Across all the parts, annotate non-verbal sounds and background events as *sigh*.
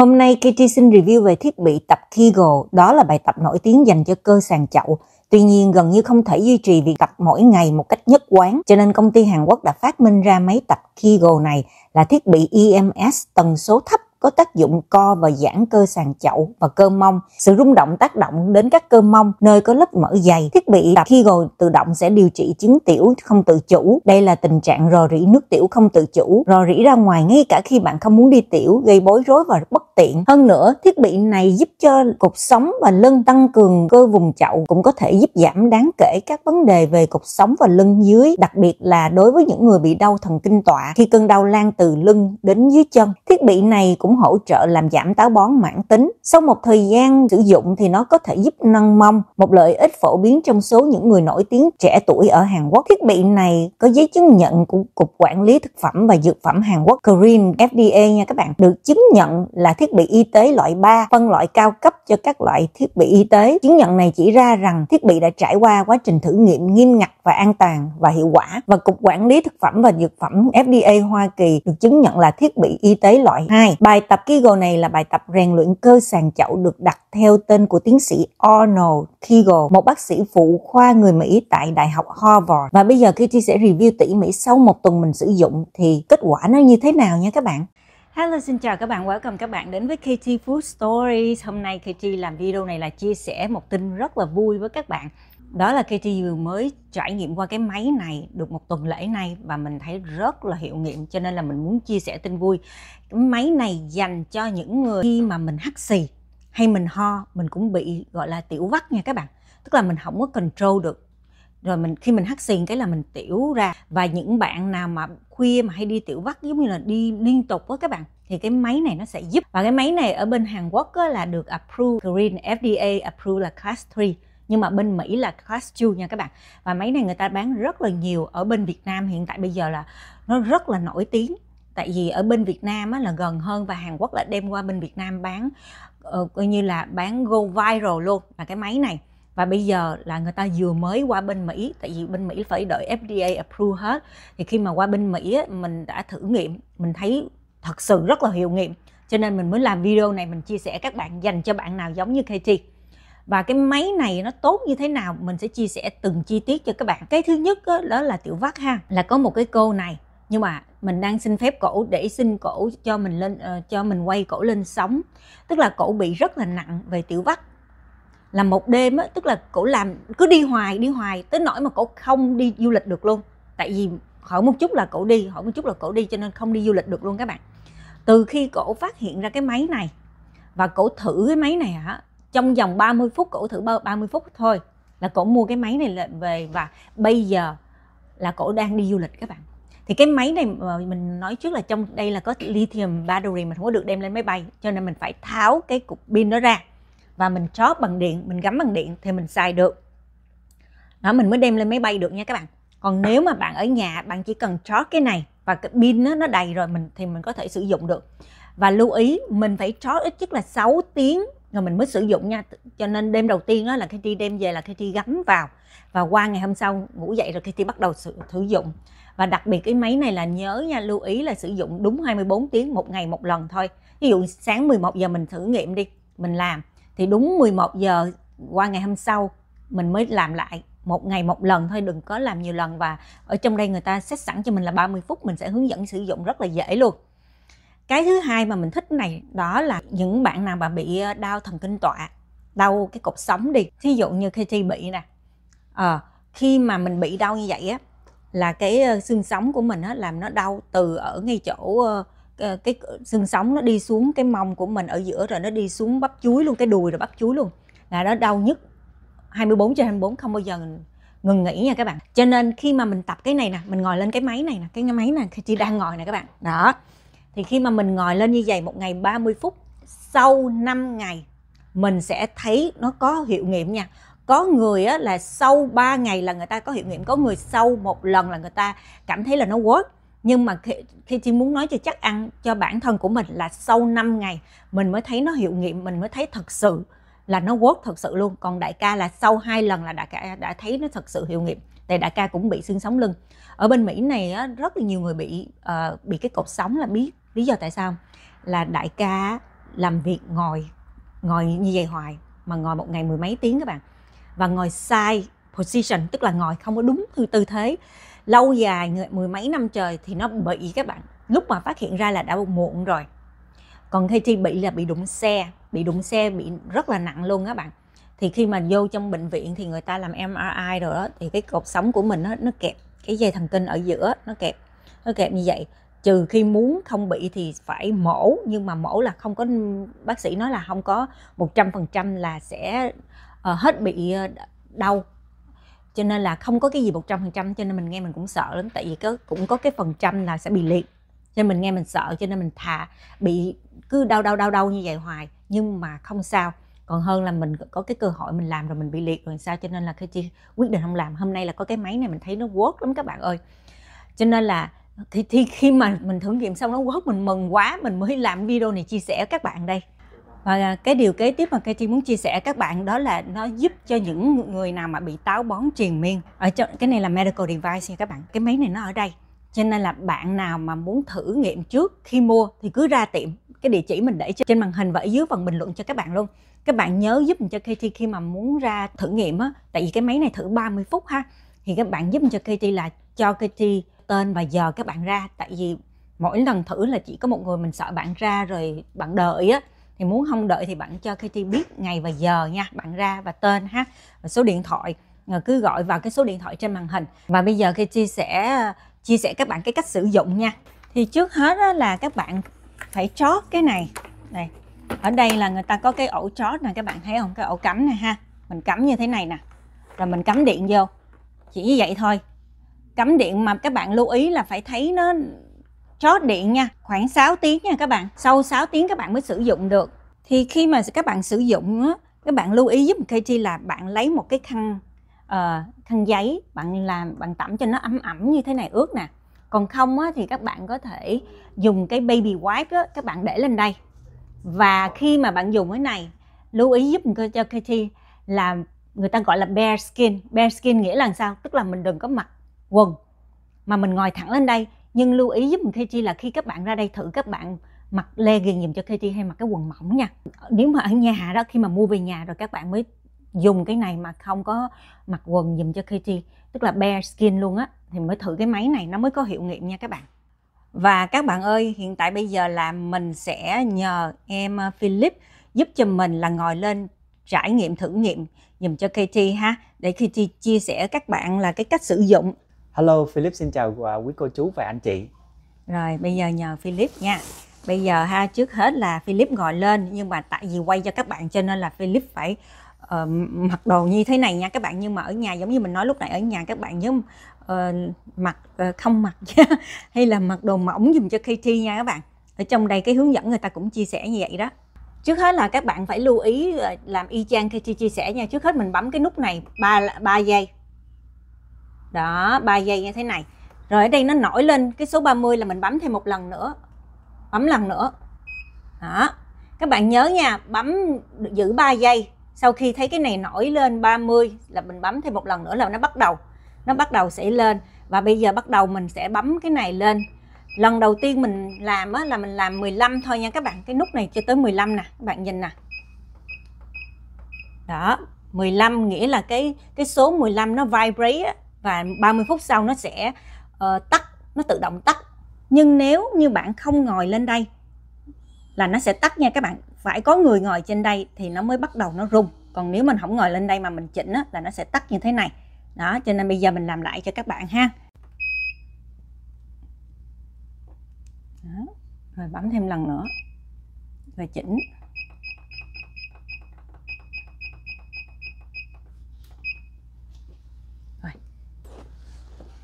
Hôm nay KT xin review về thiết bị tập Kegel, đó là bài tập nổi tiếng dành cho cơ sàn chậu. Tuy nhiên gần như không thể duy trì việc tập mỗi ngày một cách nhất quán, cho nên công ty Hàn Quốc đã phát minh ra máy tập Kegel này là thiết bị EMS tần số thấp có tác dụng co và giãn cơ sàn chậu và cơ mông. Sự rung động tác động đến các cơ mông nơi có lớp mỡ dày. Thiết bị tập khi gồi tự động sẽ điều trị chứng tiểu không tự chủ. Đây là tình trạng rò rỉ nước tiểu không tự chủ, rò rỉ ra ngoài ngay cả khi bạn không muốn đi tiểu, gây bối rối và bất tiện. Hơn nữa, thiết bị này giúp cho cột sống và lưng tăng cường cơ vùng chậu cũng có thể giúp giảm đáng kể các vấn đề về cột sống và lưng dưới, đặc biệt là đối với những người bị đau thần kinh tọa khi cơn đau lan từ lưng đến dưới chân. Thiết bị này cũng cũng hỗ trợ làm giảm táo bón mãn tính. Sau một thời gian sử dụng thì nó có thể giúp nâng mông, một lợi ích phổ biến trong số những người nổi tiếng trẻ tuổi ở Hàn Quốc. Thiết bị này có giấy chứng nhận của Cục Quản lý Thực phẩm và Dược phẩm Hàn Quốc Korean FDA nha các bạn, được chứng nhận là thiết bị y tế loại 3, phân loại cao cấp cho các loại thiết bị y tế. Chứng nhận này chỉ ra rằng thiết bị đã trải qua quá trình thử nghiệm nghiêm ngặt và an toàn và hiệu quả và Cục Quản lý Thực phẩm và Dược phẩm FDA Hoa Kỳ được chứng nhận là thiết bị y tế loại 2. Bài Bài tập Kegel này là bài tập rèn luyện cơ sàn chậu được đặt theo tên của tiến sĩ Arnold Kegel, một bác sĩ phụ khoa người Mỹ tại Đại học Harvard. Và bây giờ khi Thi sẽ review tỉ mỉ sau một tuần mình sử dụng thì kết quả nó như thế nào nha các bạn. Hello xin chào các bạn, welcome các bạn đến với KT Food Stories. Hôm nay KT làm video này là chia sẻ một tin rất là vui với các bạn đó là KT vừa mới trải nghiệm qua cái máy này được một tuần lễ này và mình thấy rất là hiệu nghiệm cho nên là mình muốn chia sẻ tin vui cái máy này dành cho những người khi mà mình hắt xì hay mình ho mình cũng bị gọi là tiểu vắt nha các bạn tức là mình không có control được rồi mình khi mình hắt xì cái là mình tiểu ra và những bạn nào mà khuya mà hay đi tiểu vắt giống như là đi liên tục với các bạn thì cái máy này nó sẽ giúp và cái máy này ở bên Hàn Quốc là được approve Green FDA approve là class 3 nhưng mà bên Mỹ là class two nha các bạn và máy này người ta bán rất là nhiều ở bên Việt Nam hiện tại bây giờ là nó rất là nổi tiếng tại vì ở bên Việt Nam á, là gần hơn và Hàn Quốc là đem qua bên Việt Nam bán uh, coi như là bán go viral luôn là cái máy này và bây giờ là người ta vừa mới qua bên Mỹ tại vì bên Mỹ phải đợi FDA approve hết thì khi mà qua bên Mỹ á, mình đã thử nghiệm mình thấy thật sự rất là hiệu nghiệm cho nên mình mới làm video này mình chia sẻ các bạn dành cho bạn nào giống như KT và cái máy này nó tốt như thế nào mình sẽ chia sẻ từng chi tiết cho các bạn cái thứ nhất đó, đó là tiểu vắt ha là có một cái cô này nhưng mà mình đang xin phép cổ để xin cổ cho mình lên uh, cho mình quay cổ lên sóng tức là cổ bị rất là nặng về tiểu vắt là một đêm á tức là cổ làm cứ đi hoài đi hoài tới nỗi mà cổ không đi du lịch được luôn tại vì hỏi một chút là cổ đi hỏi một chút là cổ đi cho nên không đi du lịch được luôn các bạn từ khi cổ phát hiện ra cái máy này và cổ thử cái máy này hả trong vòng 30 phút cổ thử 30 phút thôi là cổ mua cái máy này về và bây giờ là cổ đang đi du lịch các bạn thì cái máy này ờ, mình nói trước là trong đây là có lithium battery mà không có được đem lên máy bay cho nên mình phải tháo cái cục pin nó ra và mình chót bằng điện mình gắm bằng điện thì mình xài được đó mình mới đem lên máy bay được nha các bạn còn nếu mà bạn ở nhà bạn chỉ cần chót cái này và cái pin nó, nó đầy rồi mình thì mình có thể sử dụng được và lưu ý mình phải chót ít nhất là 6 tiếng rồi mình mới sử dụng nha cho nên đêm đầu tiên đó là Katie đem về là Katie gắn vào và qua ngày hôm sau ngủ dậy rồi Katie bắt đầu sử, sử dụng và đặc biệt cái máy này là nhớ nha lưu ý là sử dụng đúng 24 tiếng một ngày một lần thôi ví dụ sáng 11 giờ mình thử nghiệm đi mình làm thì đúng 11 giờ qua ngày hôm sau mình mới làm lại một ngày một lần thôi đừng có làm nhiều lần và ở trong đây người ta xét sẵn cho mình là 30 phút mình sẽ hướng dẫn sử dụng rất là dễ luôn cái thứ hai mà mình thích này đó là những bạn nào mà bị ờ, đau thần kinh tọa đau cái cột sống đi thí dụ như khi thi bị nè à, khi mà mình bị đau như vậy á là cái ờ, xương sống của mình á làm nó đau từ ở ngay chỗ cái xương sống nó đi xuống cái mông của mình ở giữa rồi nó đi xuống bắp chuối luôn cái đùi rồi bắp chuối luôn là nó đau nhất 24 trên 24 không bao giờ ngừng nghỉ nha các bạn cho nên khi mà mình tập cái này nè mình ngồi lên cái máy này nè cái máy này khi chị đang ngồi nè các bạn đó thì khi mà mình ngồi lên như vậy một ngày 30 phút sau 5 ngày mình sẽ thấy nó có hiệu nghiệm nha có người á, là sau 3 ngày là người ta có hiệu nghiệm có người sau một lần là người ta cảm thấy là nó work nhưng mà khi, khi chị muốn nói cho chắc ăn cho bản thân của mình là sau 5 ngày mình mới thấy nó hiệu nghiệm mình mới thấy thật sự là nó work thật sự luôn còn đại ca là sau hai lần là đại ca đã thấy nó thật sự hiệu nghiệm tại đại ca cũng bị xương sống lưng ở bên mỹ này á, rất là nhiều người bị uh, bị cái cột sống là biết lý do tại sao là đại ca làm việc ngồi ngồi như vậy hoài mà ngồi một ngày mười mấy tiếng các bạn và ngồi sai position tức là ngồi không có đúng tư tư thế lâu dài người mười mấy năm trời thì nó bị các bạn lúc mà phát hiện ra là đã muộn rồi còn khi chi bị là bị đụng xe bị đụng xe bị rất là nặng luôn các bạn thì khi mà vô trong bệnh viện thì người ta làm MRI rồi đó thì cái cột sống của mình nó nó kẹp cái dây thần kinh ở giữa nó kẹp nó kẹp như vậy trừ khi muốn không bị thì phải mổ nhưng mà mổ là không có bác sĩ nói là không có một trăm phần trăm là sẽ uh, hết bị ờ, đau cho nên là không có cái gì một trăm phần trăm cho nên mình nghe mình cũng sợ lắm tại vì có, cũng có cái phần trăm là sẽ bị liệt cho nên mình nghe mình sợ cho nên mình thà bị cứ đau đau đau đau như vậy hoài nhưng mà không sao còn hơn là mình có cái cơ hội mình làm rồi mình bị liệt rồi sao cho nên là khi chị quyết định không làm hôm nay là có cái máy này mình thấy nó work lắm các bạn ơi cho nên là thì, thì khi mà mình thử nghiệm xong nó quất mình mừng quá mình mới làm video này chia sẻ các bạn đây và cái điều kế tiếp mà cây chi muốn chia sẻ các bạn đó là nó giúp cho những người nào mà bị táo bón triền miên ở cho cái này là medical device nha các bạn cái máy này nó ở đây cho nên là bạn nào mà muốn thử nghiệm trước khi mua thì cứ ra tiệm cái địa chỉ mình để trên màn hình và ở dưới phần bình luận cho các bạn luôn các bạn nhớ giúp mình cho KT khi mà muốn ra thử nghiệm á tại vì cái máy này thử 30 phút ha thì các bạn giúp mình cho KT là cho KT tên và dò các bạn ra tại vì mỗi lần thử là chỉ có một người mình sợ bạn ra rồi bạn đợi á thì muốn không đợi thì bạn cho KT biết ngày và giờ nha bạn ra và tên ha và số điện thoại rồi ờ, cứ gọi vào cái số điện thoại trên màn hình và bây giờ KT sẽ ờ, chia sẻ các bạn cái cách sử dụng nha thì trước hết đó là các bạn phải chót cái này này ở đây là người ta có cái ổ chót nè các bạn thấy không cái ổ cắm này ha mình cắm như thế này nè rồi mình cắm điện vô chỉ như vậy thôi cắm điện mà các bạn lưu ý là phải thấy nó chót điện nha khoảng 6 tiếng nha các bạn sau 6 tiếng các bạn mới sử dụng được thì khi mà các bạn sử dụng á, các bạn lưu ý giúp KT là bạn lấy một cái khăn uh, khăn giấy bạn làm bạn tẩm cho nó ấm ẩm như thế này ướt nè còn không á, thì các bạn có thể dùng cái baby wipe á, các bạn để lên đây và khi mà bạn dùng cái này lưu ý giúp cho KT là người ta gọi là bare skin bare skin nghĩa là sao tức là mình đừng có mặc quần mà mình ngồi thẳng lên đây nhưng lưu ý giúp mình KT là khi các bạn ra đây thử các bạn mặc legging dùm cho KT hay mặc cái quần mỏng nha nếu mà ở nhà đó khi mà mua về nhà rồi các bạn mới dùng cái này mà không có mặc quần dùm cho KT tức là bare skin luôn á thì mới thử cái máy này nó mới có hiệu nghiệm nha các bạn và các bạn ơi hiện tại bây giờ là mình sẽ nhờ em ờ, Philip giúp cho mình là ngồi lên trải nghiệm thử nghiệm dùm cho KT ha để KT chia sẻ các bạn là cái cách sử dụng Hello Philip xin chào à, quý cô chú và anh chị. Rồi bây giờ nhờ Philip nha. Bây giờ ha trước hết là Philip ngồi lên nhưng mà tại vì quay cho các bạn cho nên là Philip phải uh, mặc đồ như thế này nha các bạn nhưng mà ở nhà giống như mình nói lúc nãy ở nhà các bạn nhớ uh, ờ, mặc uh, không mặc *laughs* hay là mặc đồ mỏng dùng cho KT nha các bạn. Ở trong đây cái hướng dẫn người ta cũng chia sẻ như vậy đó trước hết là các bạn phải lưu ý làm y chang khi chia sẻ nha trước hết mình bấm cái nút này 3 ba giây đó 3 giây như thế này rồi ở đây nó nổi lên cái số 30 là mình bấm thêm một lần nữa bấm lần nữa đó các bạn nhớ nha bấm giữ 3 giây sau khi thấy cái này nổi lên 30 là mình bấm thêm một lần nữa là nó bắt đầu nó bắt đầu sẽ lên và bây giờ bắt đầu mình sẽ bấm cái này lên lần đầu tiên mình làm á, là mình làm 15 thôi nha các bạn cái nút này cho tới 15 nè các bạn nhìn nè đó 15 nghĩa là cái cái số 15 nó vibrate á, và 30 phút sau nó sẽ uh, tắt nó tự động tắt nhưng nếu như bạn không ngồi lên đây là nó sẽ tắt nha các bạn phải có người ngồi trên đây thì nó mới bắt đầu nó rung còn nếu mình không ngồi lên đây mà mình chỉnh á, là nó sẽ tắt như thế này đó cho nên bây giờ mình làm lại cho các bạn ha đó. rồi bấm thêm lần nữa rồi chỉnh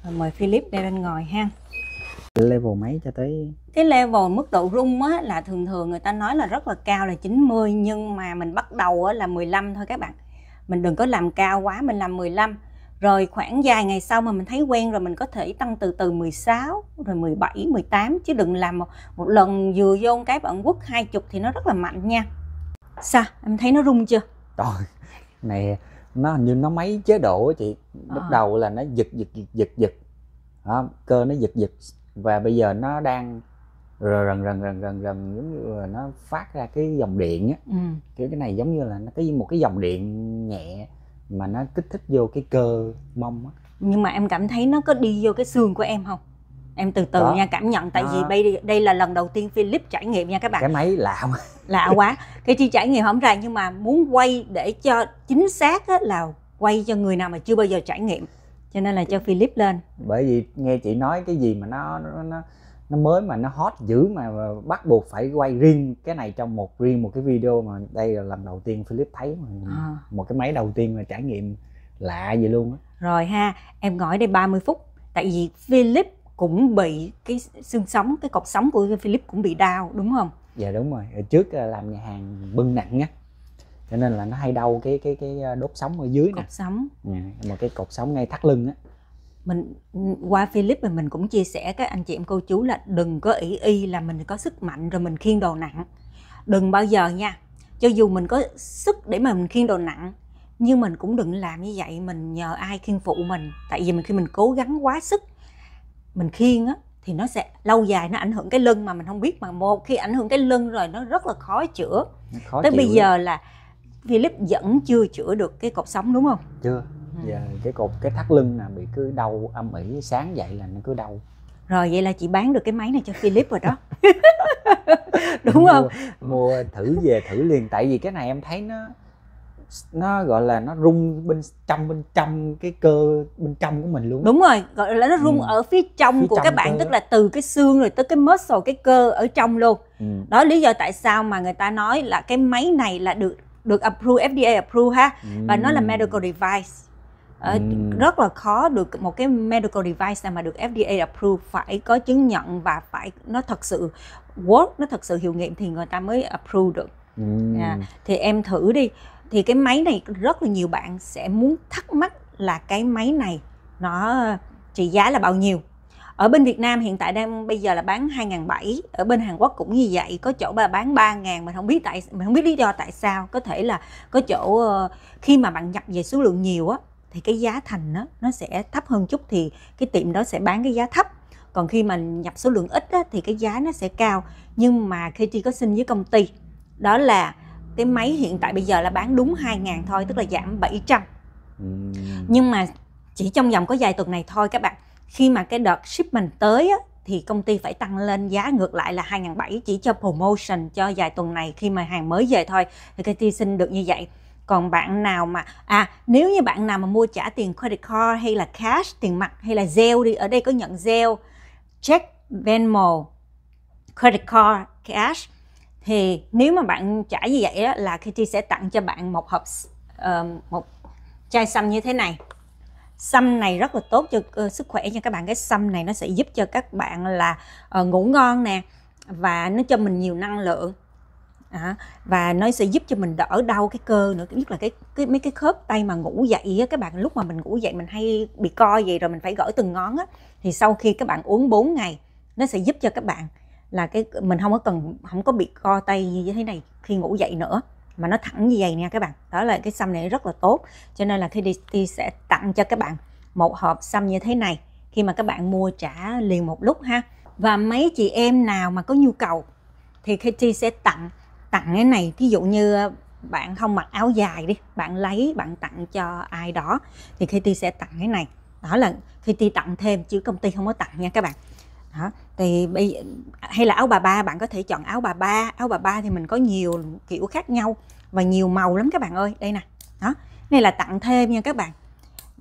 Rồi mời Philip đây bên ngồi ha level mấy cho tới cái level mức độ rung á là thường thường người ta nói là rất là cao là 90 nhưng mà mình bắt đầu á là 15 thôi các bạn mình đừng có làm cao quá mình làm 15 rồi khoảng vài ngày sau mà mình thấy quen rồi mình có thể tăng từ từ 16 rồi 17 18 chứ đừng làm một, một lần vừa vô cái bạn quất 20 thì nó rất là mạnh nha sao em thấy nó rung chưa trời này nó hình như nó mấy chế độ chị bắt à. Ờ. đầu là nó giật giật giật giật giật đó, cơ nó giật giật và bây giờ nó đang rần rần rần rần rần rần giống như là nó phát ra cái dòng điện á ừ. kiểu cái này giống như là nó cái một cái dòng điện nhẹ mà nó kích thích vô cái cơ mông á nhưng mà em cảm thấy nó có đi vô cái xương của em không em từ từ đó. nha cảm nhận tại đó. vì đây đây là lần đầu tiên Philip trải nghiệm nha các bạn cái máy lạ không *laughs* lạ quá cái chi trải nghiệm không ra nhưng mà muốn quay để cho chính xác á, là quay cho người nào mà chưa bao giờ trải nghiệm cho nên là cho Philip lên bởi vì nghe chị nói cái gì mà nó nó nó, nó mới mà nó hot dữ mà bắt buộc phải quay riêng cái này trong một riêng một cái video mà đây là lần đầu tiên Philip thấy mà à. một cái máy đầu tiên mà trải nghiệm lạ vậy luôn á rồi ha em ngồi đây 30 phút tại vì Philip cũng bị cái xương sống cái cột sống của Philip cũng bị đau đúng không? Dạ đúng rồi. Ở trước ờ, làm nhà hàng bưng nặng á cho nên là nó hay đau cái cái cái ờ, đốt sống ở dưới cột nè. sống. Dạ, mà cái cột sống ngay thắt lưng á mình qua Philip thì mình cũng chia sẻ các anh chị em cô chú là đừng có ý y là mình có sức mạnh rồi mình khiêng đồ nặng đừng bao giờ nha cho dù mình có sức để mà mình khiêng đồ nặng nhưng mình cũng đừng làm như vậy mình nhờ ai khiêng phụ mình tại vì mình khi mình cố gắng quá sức mình khiêng á thì nó sẽ lâu dài nó ảnh hưởng cái lưng mà mình không biết mà một khi ảnh hưởng cái lưng rồi nó rất là khó chữa khó tới chịu. bây giờ là Philip vẫn chưa chữa được cái cột sống đúng không chưa ừ. cái cột cái thắt lưng là bị cứ đau âm ỉ sáng dậy là nó cứ đau rồi vậy là chị bán được cái máy này cho Philip rồi đó *laughs* đúng mua, không mua thử về thử liền tại vì cái này em thấy nó nó gọi là nó rung bên trong bên trong cái cơ bên trong của mình luôn đúng rồi gọi là nó rung ừ. ở phía trong phía của trong các bạn cơ. tức là từ cái xương rồi tới cái muscle cái cơ ở trong luôn ừ. đó lý do tại sao mà người ta nói là cái máy này là được được approve FDA approve ha ừ. và nó là medical device Ờ, ừ. rất là khó được một cái medical device nào mà được FDA approve phải có chứng nhận và phải nó thật sự work nó thật sự hiệu nghiệm thì người ta mới approve được ừ. à, thì em thử đi thì cái máy này rất là nhiều bạn sẽ muốn thắc mắc là cái máy này nó trị giá là bao nhiêu ở bên Việt Nam hiện tại đang bây giờ là bán 2.700 ở bên Hàn Quốc cũng như vậy có chỗ bà bán 3.000 mình không biết tại mình không biết lý do tại sao có thể là có chỗ ờ, khi mà bạn nhập về số lượng nhiều á thì cái giá thành đó, nó sẽ thấp hơn chút thì cái tiệm đó sẽ bán cái giá thấp còn khi mà nhập số lượng ít á, thì cái giá nó sẽ cao nhưng mà KT có xin với công ty đó là cái máy hiện tại bây giờ là bán đúng 2 ngàn thôi tức là giảm 700 ừ. nhưng mà chỉ trong vòng có vài tuần này thôi các bạn khi mà cái đợt shipment tới á, thì công ty phải tăng lên giá ngược lại là 2.700 chỉ cho promotion cho vài tuần này khi mà hàng mới về thôi thì công ty xin được như vậy còn bạn nào mà à nếu như bạn nào mà mua trả tiền credit card hay là cash tiền mặt hay là Zelle đi ở đây có nhận Zelle check Venmo credit card cash thì nếu mà bạn trả như vậy đó, là Kitty sẽ tặng cho bạn một hộp uh, một chai sâm như thế này sâm này rất là tốt cho uh, sức khỏe cho các bạn cái sâm này nó sẽ giúp cho các bạn là uh, ngủ ngon nè và nó cho mình nhiều năng lượng à, và nó sẽ giúp cho mình đỡ đau cái cơ nữa nhất là cái, cái mấy cái khớp tay mà ngủ dậy á, các bạn lúc mà mình ngủ dậy mình hay bị co vậy rồi mình phải gỡ từng ngón á thì sau khi các bạn uống 4 ngày nó sẽ giúp cho các bạn là cái mình không có cần không có bị co tay như thế này khi ngủ dậy nữa mà nó thẳng như vậy nha các bạn đó là cái xăm này rất là tốt cho nên là KDT sẽ tặng cho các bạn một hộp xăm như thế này khi mà các bạn mua trả liền một lúc ha và mấy chị em nào mà có nhu cầu thì KDT sẽ tặng tặng cái này ví dụ như bạn không mặc áo dài đi bạn lấy bạn tặng cho ai đó thì KDT sẽ tặng cái này đó là KDT tặng thêm chứ công ty không có tặng nha các bạn hả thì bây hay là áo bà ba bạn có thể chọn áo bà ba áo bà ba thì mình có nhiều kiểu khác nhau và nhiều màu lắm các bạn ơi đây nè đó này là tặng thêm nha các bạn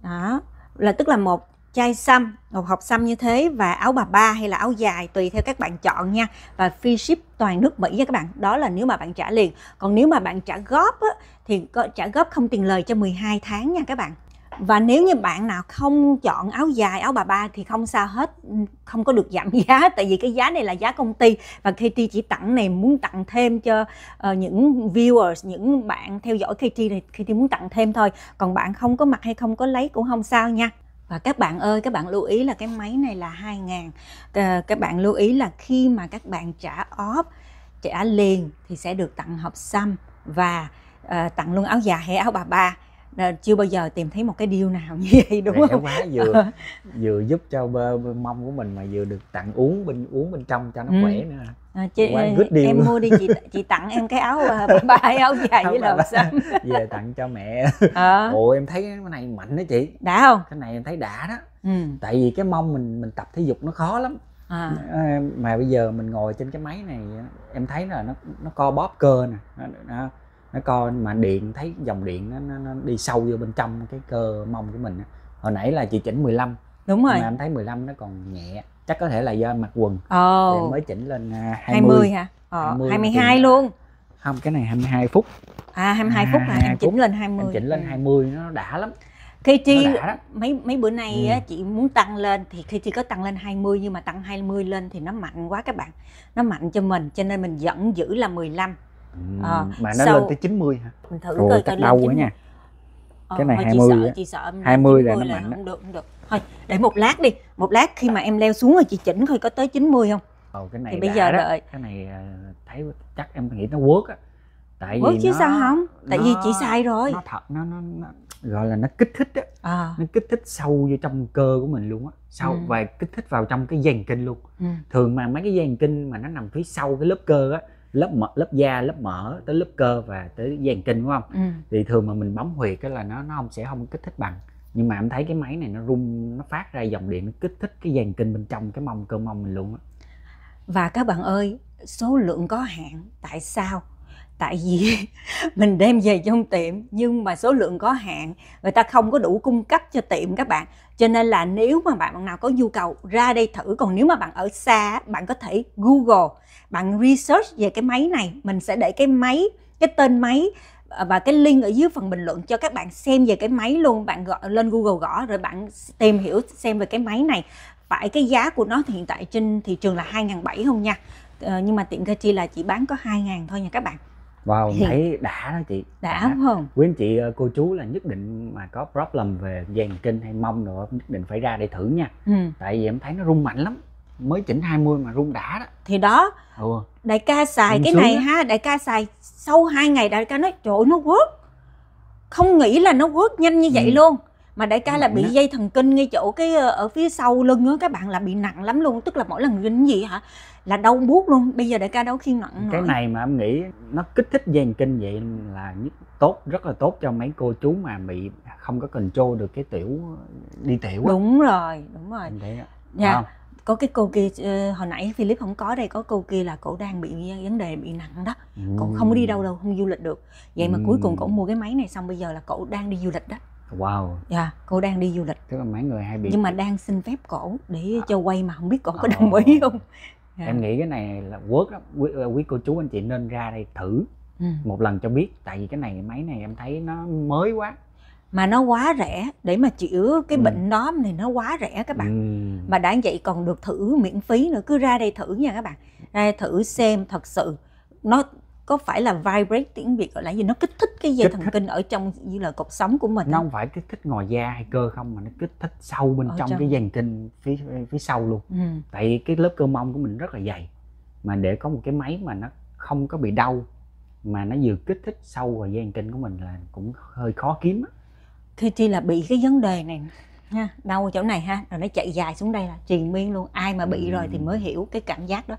đó là tức là một chai xăm một hộp xăm như thế và áo bà ba hay là áo dài tùy theo các bạn chọn nha và free ship toàn nước Mỹ nha các bạn đó là nếu mà bạn trả liền còn nếu mà bạn trả góp á, thì có trả góp không tiền lời cho 12 tháng nha các bạn và nếu như bạn nào không chọn áo dài áo bà ba thì không sao hết không có được giảm *laughs* giá tại vì cái giá này là giá công ty và KT chỉ tặng này muốn tặng thêm cho uh, những viewers những bạn theo dõi KT thì KT muốn tặng thêm thôi còn bạn không có mặc hay không có lấy cũng không sao nha và các bạn ơi các bạn lưu ý là cái máy này là 2.000 ờ, các bạn lưu ý là khi mà các bạn trả off trả liền thì sẽ được tặng hộp xăm và à, tặng luôn áo dài hay áo bà ba Ờ, chưa bao giờ tìm thấy một cái điều nào *laughs* như vậy đúng Rẻ không quá vừa ờ. vừa giúp cho bơ, bơ mông của mình mà vừa được tặng uống bên uống bên trong cho nó ừ. khỏe nữa à, chị, em mua đi chị chị tặng em cái áo ba áo dài *laughs* với lồng *laughs* sao? về tặng cho mẹ à. ồ em thấy cái này mạnh đó chị đã không cái này em thấy đã đó ừ. tại vì cái mông mình mình tập thể dục nó khó lắm à. mà bây giờ mình ngồi trên cái máy này em thấy là nó nó co bóp cơ nè nó coi mà điện thấy dòng điện nó, nó, nó đi sâu vô bên trong cái cơ mông của mình hồi nãy là chị chỉnh 15 đúng rồi mà em thấy 15 nó còn nhẹ chắc có thể là do mặc quần oh. mới chỉnh lên 20, à, 20 hả ờ, 20 22 luôn không cái này 22 phút à 22 à, phút là em chỉnh lên 20 em chỉnh lên ừ. 20 nó đã lắm khi chi mấy mấy bữa nay ừ. á, chị muốn tăng lên thì khi chi có tăng lên 20 nhưng mà tăng 20 lên thì nó mạnh quá các bạn nó mạnh cho mình cho nên mình vẫn giữ là 15 à, mà nó sau... lên tới mươi hả mình thử Rồi, coi chắc đau quá nha ờ, cái này hai mươi, chị sợ, chị sợ là nó là mạnh không được không được thôi để một lát đi một lát khi mà em leo xuống rồi chị chỉnh coi có tới 90 không Ồ, cái này thì bây giờ đó. đợi cái này ờ, thấy chắc em nghĩ nó work á tại work vì chứ nó, sao không tại nó, vì chị sai rồi nó thật nó, nó, nó gọi là nó kích thích á à. nó kích thích sâu vô trong cơ của mình luôn á sâu ừ. và kích thích vào trong cái dàn kinh luôn ừ. thường mà mấy cái dàn kinh mà nó nằm phía sau cái lớp cơ á lớp mỡ, lớp da lớp mỡ tới lớp cơ và tới dàn kinh đúng không ừ. thì thường mà mình bấm huyệt cái là nó nó không sẽ không kích thích bằng nhưng mà em thấy cái máy này nó rung nó phát ra dòng điện nó kích thích cái dàn kinh bên trong cái mông cơ mông mình luôn á và các bạn ơi số lượng có hạn tại sao tại vì *laughs* mình đem về trong tiệm nhưng mà số lượng có hạn người ta không có đủ cung cấp cho tiệm các bạn cho nên là nếu mà bạn nào có nhu cầu ra đây thử còn nếu mà bạn ở xa bạn có thể google bạn research về cái máy này mình sẽ để cái máy cái tên máy ờ, và cái link ở dưới phần bình luận cho các bạn xem về cái máy luôn bạn gọi lên google gõ rồi bạn tìm hiểu xem về cái máy này phải cái giá của nó thì hiện tại trên thị trường là 2.700 không nha ờ, nhưng mà tiệm Gachi là chỉ bán có 2.000 thôi nha các bạn và wow, thì... đã đó chị đã, đã. không quý anh chị ờ, cô chú là nhất định mà có problem về dàn kinh hay mông nữa nhất định phải ra để thử nha ừ. tại vì em thấy nó rung mạnh lắm mới chỉnh 20 mà rung đã đó thì đó ừ. đại ca xài rung cái này đó. ha đại ca xài sau hai ngày đại ca nói trời ơi nó quớt không nghĩ là nó quớt nhanh như vậy ừ. luôn mà đại ca là bị đó. dây thần kinh ngay chỗ cái ờ, ở phía sau lưng á các bạn là bị nặng lắm luôn tức là mỗi lần dính gì hả là đau buốt luôn bây giờ đại ca đâu khi nặng nổi. cái này mà em nghĩ nó kích thích dây thần kinh vậy là tốt rất là tốt cho mấy cô chú mà bị không có control được cái tiểu đi tiểu á. đúng rồi đúng rồi dạ yeah. có cái cô kia ờ, hồi nãy Philip không có đây có cô kia là cổ đang bị vấn đề bị nặng đó ừ. không có đi đâu đâu không du lịch được vậy mà ừ. cuối cùng cổ mua cái máy này xong bây giờ là cổ đang đi du lịch đó Wow. Dạ, cô đang đi du lịch. Tức là mấy người hay bị Nhưng mà đang xin phép cổ để à. cho quay mà không biết cổ có ờ. đồng ý không. Dạ. Em nghĩ cái này là work đó. Quý, ờ, quý cô chú anh chị nên ra đây thử ừ. một lần cho biết tại vì cái này máy này em thấy nó mới quá mà nó quá rẻ để mà chữa cái ừ. bệnh đó này nó quá rẻ các bạn ừ. mà đã vậy còn được thử miễn phí nữa cứ ra đây thử nha các bạn ra đây thử xem thật sự nó có phải là vibrate tiếng việt gọi là gì nó kích thích cái dây kích thần thích. kinh ở trong như là cột sống của mình nó không phải kích thích ngoài da hay cơ không mà nó kích thích sâu bên trong, trong cái dây thần kinh phía phía sau luôn ừ. tại vì cái lớp cơ mông của mình rất là dày mà để có một cái máy mà nó không có bị đau mà nó vừa kích thích sâu vào dây thần kinh của mình là cũng hơi khó kiếm á khi chi là bị cái vấn đề này ha đau chỗ này ha rồi nó chạy dài xuống đây là triền miên luôn ai mà bị ừ. rồi thì ừ. mới hiểu cái cảm giác đó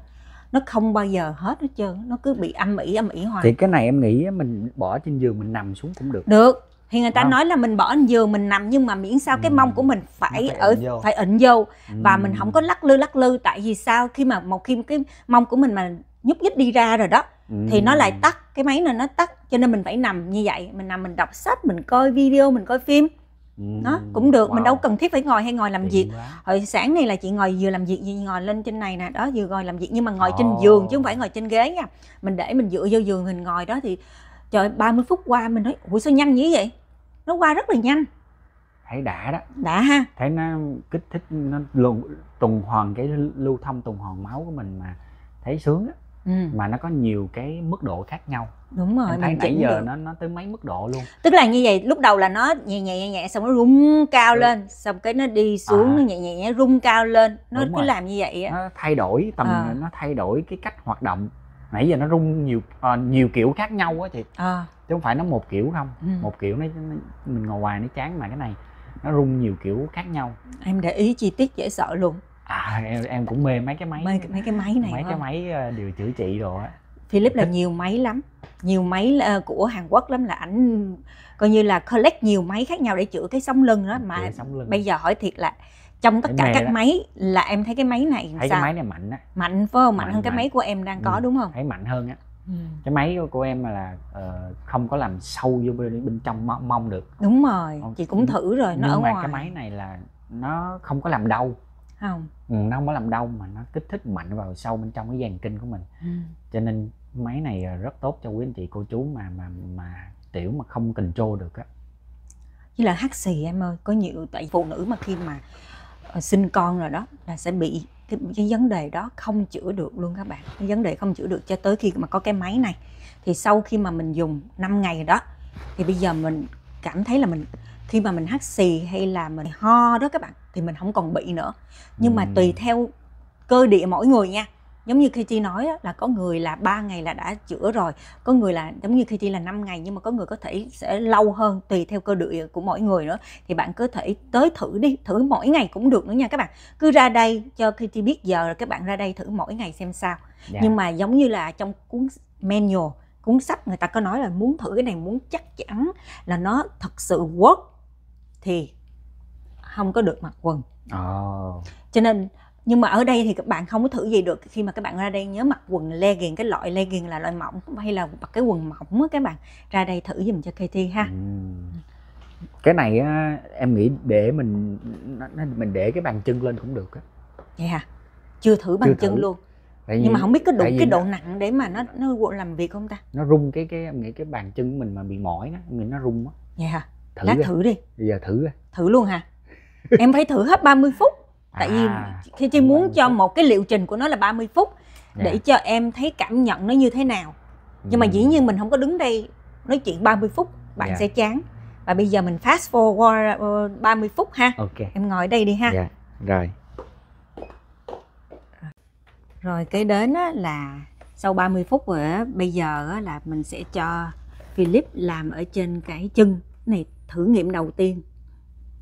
nó không bao giờ hết hết trơn nó cứ bị âm ỉ âm ỉ hoài thì cái này em nghĩ mình bỏ trên giường mình nằm xuống cũng được được thì người ta không? nói là mình bỏ trên giường mình nằm nhưng mà miễn sao cái ừ. mông của mình phải, phải ở vô. phải ẩn vô và ừ. mình không có lắc lư lắc lư tại vì sao khi mà một khi cái mông của mình mà nhúc nhích đi ra rồi đó ừ. thì nó lại tắt cái máy này nó tắt cho nên mình phải nằm như vậy mình nằm mình đọc sách mình coi video mình coi phim nó cũng được wow. mình đâu cần thiết phải ngồi hay ngồi làm Điện việc hồi sáng này là chị ngồi vừa làm việc vừa ngồi lên trên này nè đó vừa ngồi làm việc nhưng mà ngồi oh. trên giường chứ không phải ngồi trên ghế nha mình để mình dựa vô giường mình ngồi đó thì trời 30 phút qua mình nói ủa sao nhanh như vậy nó qua rất là nhanh thấy đã đó đã ha thấy nó kích thích nó luôn tuần hoàn cái lưu thông tuần hoàn máu của mình mà thấy sướng á Ừ. mà nó có nhiều cái mức độ khác nhau đúng rồi em thấy nãy giờ được. nó nó tới mấy mức độ luôn tức là như vậy lúc đầu là nó nhẹ nhẹ nhẹ nhẹ xong nó rung cao ừ. lên xong cái nó đi xuống à. nhẹ nhẹ nhẹ rung cao lên nó đúng cứ rồi. làm như vậy á nó thay đổi tầm à. nó thay đổi cái cách hoạt động nãy giờ nó rung nhiều à, nhiều kiểu khác nhau á chị à. chứ không phải nó một kiểu không ừ. một kiểu nó, nó mình ngồi hoài nó chán mà cái này nó rung nhiều kiểu khác nhau em để ý chi tiết dễ sợ luôn à em, em cũng mê mấy cái máy mê mấy cái máy này mấy cái máy ờ, điều chữa trị rồi á Philip là nhiều máy lắm nhiều máy ờ, của Hàn Quốc lắm là ảnh coi như là collect nhiều máy khác nhau để chữa cái sóng lưng đó mà lưng. bây giờ hỏi thiệt là trong tất cả các đó. máy là em thấy cái máy này thấy sao? cái máy này mạnh á mạnh phải không mạnh, mạnh hơn mạnh. cái máy của em đang ừ. có đúng không thấy mạnh hơn á ừ. cái máy của em là uh, không có làm sâu vô bên trong mong được đúng rồi chị cũng thử rồi nó nhưng ở mà ngoài. cái máy này là nó không có làm đau không Ừ, nó mới làm đau mà nó kích thích mạnh vào sâu bên trong cái dàn kinh của mình ừ. cho nên máy này rất tốt cho quý anh chị cô chú mà mà mà tiểu mà không control được á như là hắt xì em ơi có nhiều tại phụ nữ mà khi mà ờ, sinh con rồi đó là sẽ bị cái, cái vấn đề đó không chữa được luôn các bạn cái vấn đề không chữa được cho tới khi mà có cái máy này thì sau khi mà mình dùng 5 ngày rồi đó thì bây giờ mình cảm thấy là mình khi mà mình hắt xì hay là mình ho đó các bạn thì mình không còn bị nữa nhưng mà tùy theo cơ địa mỗi người nha giống như khi chi nói là có người là ba ngày là đã chữa rồi có người là giống như khi chi là 5 ngày nhưng mà có người có thể sẽ lâu hơn tùy theo cơ địa của mỗi người nữa thì bạn có thể tới thử đi thử mỗi ngày cũng được nữa nha các bạn cứ ra đây cho khi chi biết giờ rồi các bạn ra đây thử mỗi ngày xem sao yeah. Dạ. nhưng mà giống như là trong cuốn manual cuốn sách người ta có nói là muốn thử cái này muốn chắc chắn là nó thật sự work thì không có được mặc quần oh. cho nên nhưng mà ở đây thì các bạn không có thử gì được khi mà các bạn ra đây nhớ mặc quần legging cái loại legging là loại mỏng hay là mặc cái quần mỏng á các bạn ra đây thử giùm cho Katie ha uhm. cái này á, em nghĩ để mình mình để cái bàn chân lên cũng được á vậy hả chưa thử bàn chưa chân thử. luôn tại nhưng mà không biết có đủ cái độ nó, nặng để mà nó nó làm việc không ta nó rung cái cái em nghĩ cái bàn chân của mình mà bị mỏi á, mình nó rung á yeah thử lát à. thử đi bây giờ thử thử luôn hả em phải thử hết 30 phút à, tại vì khi chị muốn cho một cái liệu trình của nó là 30 phút dạ. để yeah. cho em thấy cảm nhận nó như thế nào nhưng mà dĩ nhiên mình không có đứng đây nói chuyện 30 phút bạn yeah. Dạ. sẽ chán và bây giờ mình fast forward 30 ờ, phút ha okay. em ngồi đây đi ha yeah. Dạ, rồi rồi cái đến á, là sau 30 phút rồi á, bây giờ á, là mình sẽ cho Philip làm ở trên cái chân này thử nghiệm đầu tiên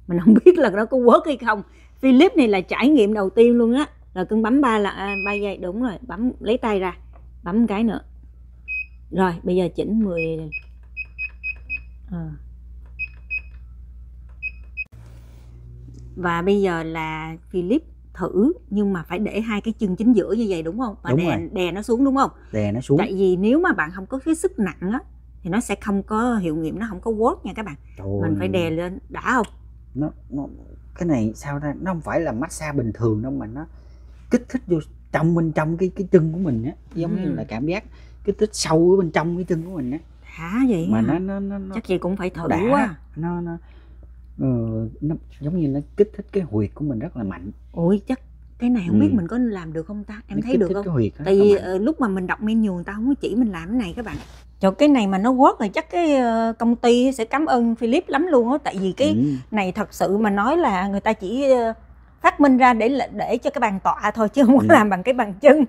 mình không *laughs* biết là nó có work hay không Philip này là trải nghiệm đầu tiên luôn á rồi cưng bấm ba là à, ba giây đúng rồi bấm lấy tay ra bấm cái nữa rồi bây giờ chỉnh 10 à. Ờ. và bây giờ là Philip thử nhưng mà phải để hai cái chân chính giữa như vậy đúng không và đúng đè rồi. đè nó xuống đúng không đè nó xuống tại vì nếu mà bạn không có cái sức nặng á thì nó sẽ không có hiệu nghiệm nó không có work nha các bạn Trời mình phải đè lên đã không nó, nó cái này sao ra nó không phải là massage bình thường đâu mà nó kích thích vô trong bên trong cái cái chân của mình á giống ừ. như là ừ. cảm giác kích thích sâu ở bên trong cái chân của mình á hả vậy mà nó, nó, nó, nó chắc gì cũng phải thử đã, quá nó nó, ừ, nó giống như nó kích thích cái huyệt của mình rất là mạnh ôi chắc cái này không ừ. biết mình có làm được không ta em nó thấy được không cái huyệt tại vì ờ, lúc mà mình đọc menu người ta không có chỉ mình làm cái này các bạn Trời cái này mà nó quất là chắc cái ờ, công ty sẽ cảm ơn Philip lắm luôn á tại vì cái ừ. này thật sự mà nói là người ta chỉ ờ, phát minh ra để để cho cái bàn tọa thôi chứ không có ừ. làm bằng cái bàn chân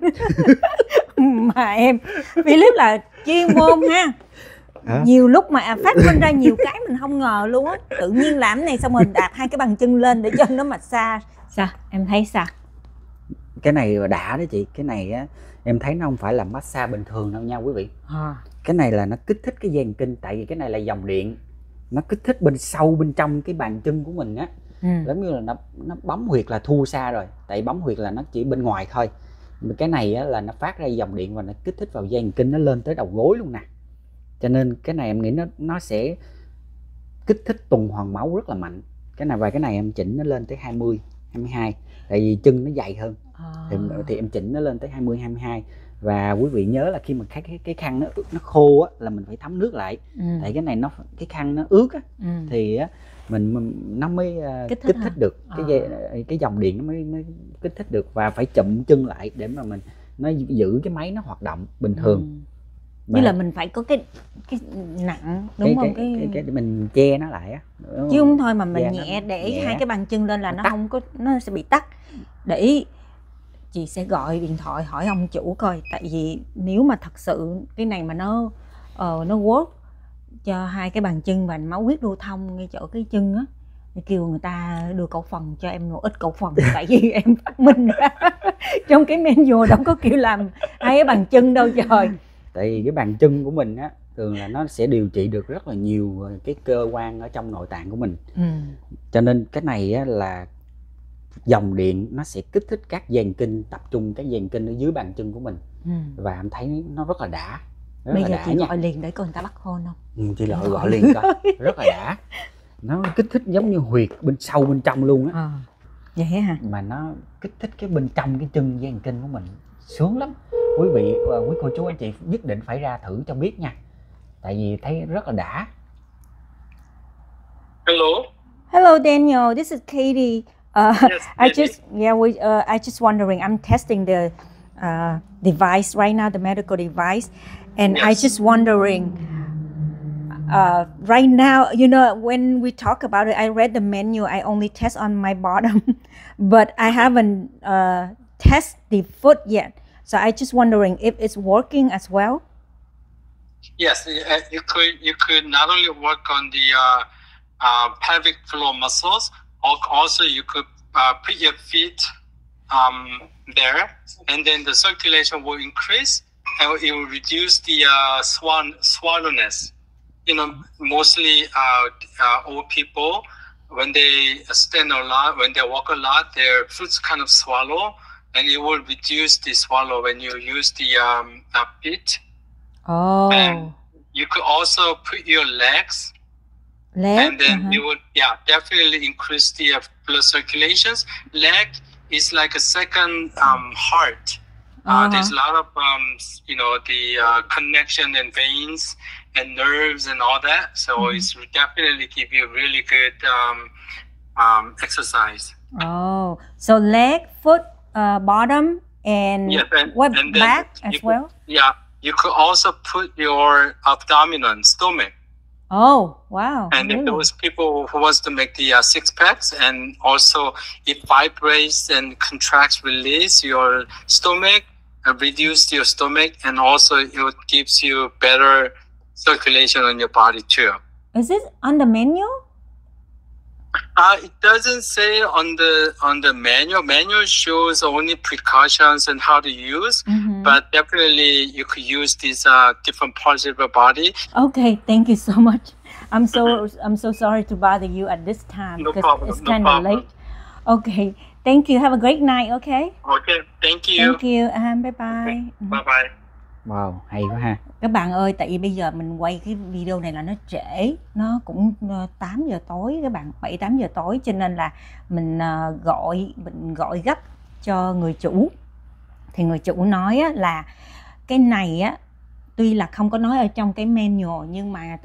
*laughs* mà em Philip là chuyên môn ha à. nhiều lúc mà à, phát minh ra nhiều cái mình không ngờ luôn á tự nhiên làm này xong mình đạp hai cái bàn chân lên để chân nó mà xa sao em thấy sao cái này đã đó chị cái này á em thấy nó không phải là massage bình thường đâu nha quý vị à cái này là nó kích thích cái dàn kinh tại vì cái này là dòng điện nó kích thích bên sâu bên trong cái bàn chân của mình á ừ. giống như là nó nó bấm huyệt là thu xa rồi tại bấm huyệt là nó chỉ bên ngoài thôi mà cái này á, là nó phát ra dòng điện và nó kích thích vào dàn kinh nó lên tới đầu gối luôn nè cho nên cái này em nghĩ nó nó sẽ kích thích tuần hoàn máu rất là mạnh cái này và cái này em chỉnh nó lên tới 20 22 tại vì chân nó dày hơn à. thì, thì em chỉnh nó lên tới 20 22 và quý vị nhớ là khi mà cái cái, cái khăn nó nó khô á, là mình phải thấm nước lại ừ. tại cái này nó cái khăn nó ướt á, ừ. thì á, mình, mình nó mới uh, kích thích, kích thích được cái ờ. dây, cái dòng điện nó mới, mới kích thích được và phải chậm chân lại để mà mình nó giữ cái máy nó hoạt động bình thường ừ. như là mình phải có cái cái nặng đúng cái, không cái cái, cái, cái mình che nó lại á chứ không thôi mà mình nhẹ nó, để nhẹ. hai cái bàn chân lên là nó, nó không có nó sẽ bị tắt để chị sẽ gọi điện thoại hỏi ông chủ coi tại vì nếu mà thật sự cái này mà nó uh, nó work cho hai cái bàn chân và máu huyết lưu thông ngay chỗ cái chân á kêu người ta đưa cổ phần cho em ngồi ít cổ phần *laughs* tại vì em phát minh ra *laughs* trong cái men vô đâu có kêu làm hai cái bàn chân đâu trời tại vì cái bàn chân của mình á thường là nó sẽ điều trị được rất là nhiều cái cơ quan ở trong nội tạng của mình ừ. cho nên cái này á, là dòng điện nó sẽ kích thích các dàn kinh tập trung các dàn kinh ở dưới bàn chân của mình ừ. và em thấy nó rất là đã rất bây là giờ đã chị nha. gọi liền để coi người ta bắt hôn không ừ, chị gọi gọi liền coi *laughs* rất là đã nó kích thích giống như huyệt bên sâu bên trong luôn á à, vậy hả mà nó kích thích cái bên trong cái chân dàn kinh của mình sướng lắm quý vị quý cô chú anh chị nhất định phải ra thử cho biết nha tại vì thấy rất là đã hello hello Daniel this is Katie Uh, yes, *laughs* I just yeah, we, uh, I just wondering. I'm testing the uh, device right now, the medical device, and yes. I just wondering. Uh, right now, you know, when we talk about it, I read the menu. I only test on my *laughs* bottom, but I uh-huh. haven't uh, test the foot yet. So I just wondering if it's working as well. Yes, uh, you could you could not only work on the uh, uh pelvic floor muscles, also, you could uh, put your feet um, there, and then the circulation will increase, and it will reduce the uh, swan swallowness. You know, mostly uh, uh, old people when they stand a lot, when they walk a lot, their feet kind of swallow, and it will reduce the swallow when you use the um, uh, feet. Oh. And you could also put your legs Leg, and then uh-huh. it would yeah definitely increase the uh, blood circulations. Leg is like a second um, heart. Uh, uh-huh. Uh, there's a lot of um, you know the uh, connection and veins and nerves and all that. So mm-hmm. it's definitely give you really good um, um, exercise. Oh, so leg, foot, uh, bottom, and and, what and back as could, well. yeah, you could also put your abdominal stomach Oh, wow. And really? those people who wants to make the uh, six packs and also it vibrates and contracts release your stomach, uh, reduce your stomach and also it gives you better circulation on your body too. Is it on the menu? Uh, it doesn't say on the on the manual. Manual shows only precautions and how to use, mm-hmm. but definitely you could use these uh, different parts of your body. Okay, thank you so *laughs* much. I'm so I'm so sorry to bother you at this time because it's kind of late. Okay, thank you. Have a great night. Okay. Okay, thank you. Thank you. Um, bye bye. Okay. Mm-hmm. Bye bye. Wow, hay quá ha. Các bạn ơi, tại vì bây giờ mình quay cái video này là nó trễ, nó cũng 8 ờ, giờ tối các bạn, 7 8 giờ tối cho nên là mình ờ, gọi mình gọi gấp cho người chủ. Thì người chủ nói là cái này á tuy là không có nói ở trong cái manual nhưng mà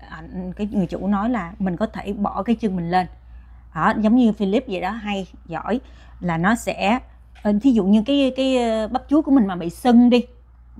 cái người chủ nói là mình có thể bỏ cái chân mình lên. Đó, giống như Philip vậy đó, hay giỏi là nó sẽ ờ, thí dụ như cái cái bắp chuối của mình mà bị sưng đi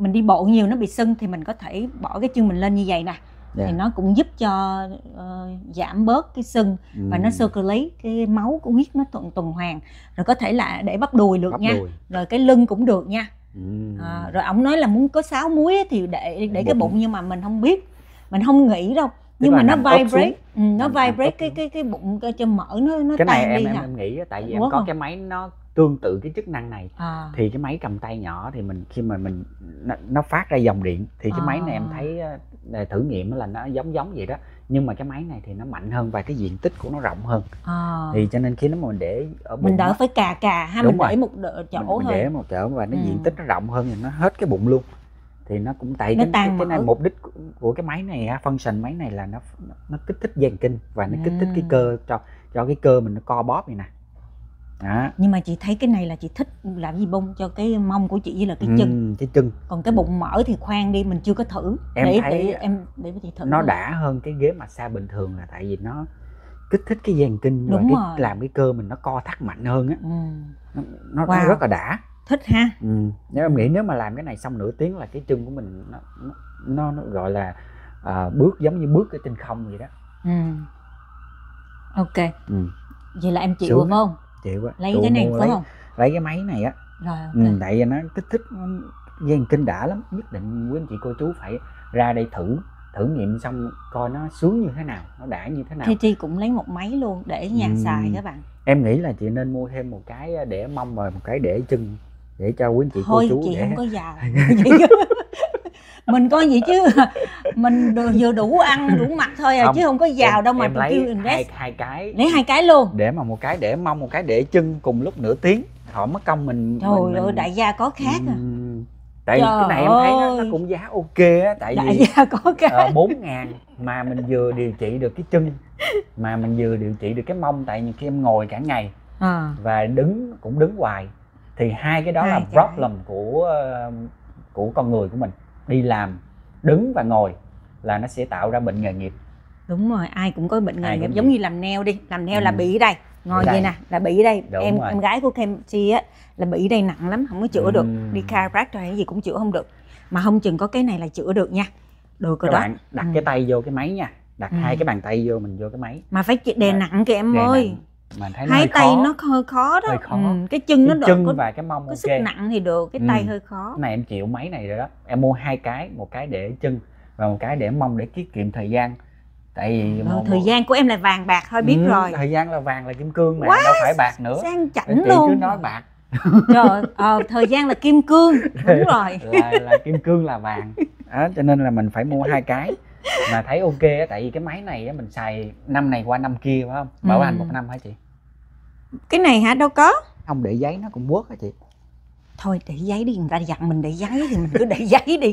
mình đi bộ nhiều nó bị sưng thì mình có thể bỏ cái chân mình lên như vậy nè yeah. thì dạ. nó cũng giúp cho uh, giảm bớt cái sưng ừ. và nó sơ cơ lấy cái máu của huyết nó tuần tuần hoàn rồi có thể là để bắp đùi được bắp nha đùi. rồi cái lưng cũng được nha ừ. à, rồi ổng nói là muốn có sáu muối thì để để bụng. cái bụng nhưng mà mình không biết mình không nghĩ đâu nhưng mà nó vibrate ừ, nó vibrate cái cái cái bụng cho mở nó nó cái này em đi em, hả? em nghĩ tại vì Đúng em có không? cái máy nó tương tự cái chức năng này à. thì cái máy cầm tay nhỏ thì mình khi mà mình nó, nó phát ra dòng điện thì cái à. máy này em à. thấy ờ, thử nghiệm là nó giống giống vậy đó nhưng mà cái máy này thì nó mạnh hơn và cái diện tích của nó rộng hơn à. thì cho nên khi nó mà mình để ở mình đỡ phải cà cà ha mình rồi. để một chỗ mình, thôi mình để một chỗ và nó ừ. diện tích nó rộng hơn thì nó hết cái bụng luôn thì nó cũng tại nó cái, cái, này mục đích của, cái máy này á function máy này là nó nó kích thích dàn kinh và nó kích thích cái à. cơ cho cho cái cơ mình nó co bóp này nè đó. nhưng mà chị thấy cái này là chị thích làm gì bông cho cái mông của chị với là cái ừ, chân cái chân còn cái bụng mở thì khoan đi mình chưa có thử em để, thấy để, em để chị thử nó đã hơn cái ghế mà xa bình thường là tại vì nó kích thích cái dàn kinh Đúng và cái, làm cái cơ mình nó co thắt mạnh hơn á ừ. nó, nó, wow. nó rất là đã thích ha ừ. nếu em nghĩ nếu mà làm cái này xong nửa tiếng là cái chân của mình nó nó, nó gọi là à, bước giống như bước cái tinh không vậy đó ừ. ok ừ. vậy là em chịu Sướng. không chịu quá lấy cái này phải lấy, không lấy cái máy này á rồi ừ, okay. ừ, tại nó kích thích dây kinh đã lắm nhất định quý anh chị cô chú phải ra đây thử thử nghiệm xong coi nó sướng như thế nào nó đã như thế nào thì chị cũng lấy một máy luôn để nhà ừ. xài các bạn em nghĩ là chị nên mua thêm một cái để mông và một cái để chân để cho quý chị Thôi, cô chú chị để... không có giàu *laughs* *laughs* mình coi vậy chứ mình được, vừa đủ ăn đủ mặt thôi à không, chứ không có giàu em, đâu mà em lấy kêu hai, hai cái lấy hai cái luôn để mà một cái để mong một cái để chân cùng lúc nửa tiếng họ mất công mình trời mình, ơi mình... đại gia có khác à tại Trời cái này em thấy nó, nó cũng giá ok á tại đại vì gia có ờ, cái bốn uh, ngàn mà mình vừa điều trị được cái chân mà mình vừa điều trị được cái mông tại nhiều khi em ngồi cả ngày à. và đứng cũng đứng hoài thì hai cái đó hai là cái problem đó. của ờ, của con người của mình đi làm đứng và ngồi là nó sẽ tạo ra bệnh nghề nghiệp đúng rồi ai cũng có bệnh nghề ai nghiệp giống gì? như làm neo đi làm neo ừ. là bị đây ngồi đây. vậy nè là bị đây đúng em rồi. em gái của Kem Chi á là bị đây nặng lắm không có chữa ừ. được đi chiropractor hay gì cũng chữa không được mà không chừng có cái này là chữa được nha được rồi các đó. bạn đặt ừ. cái tay vô cái máy nha đặt ừ. hai cái bàn tay vô mình vô cái máy mà phải đè dạ. nặng kìa em đè ơi nặng mình thấy hai tay khó. nó hơi khó đó hơi khó. Ừ, cái chân cái nó chân có, và cái mông có okay. sức nặng thì được cái ừ. tay hơi khó này em chịu mấy này rồi đó em mua hai cái một cái để chân và một cái để mông để tiết kiệm thời gian tại vì ừ, ờ, một, thời gian của em là vàng bạc thôi biết ừ, rồi thời gian là vàng là kim cương mà Quá đâu phải bạc nữa sang chảnh luôn cứ nói bạc *laughs* Trời, ờ, thời gian là kim cương *laughs* đúng rồi là, là kim cương là vàng đó, cho nên là mình phải mua hai cái mà thấy ok á tại vì cái máy này á mình xài năm này qua năm kia phải không bảo ừ. hành một năm hả chị cái này hả đâu có không để giấy nó cũng quất hả chị thôi để giấy đi người ta dặn mình để giấy thì mình cứ để *laughs* giấy đi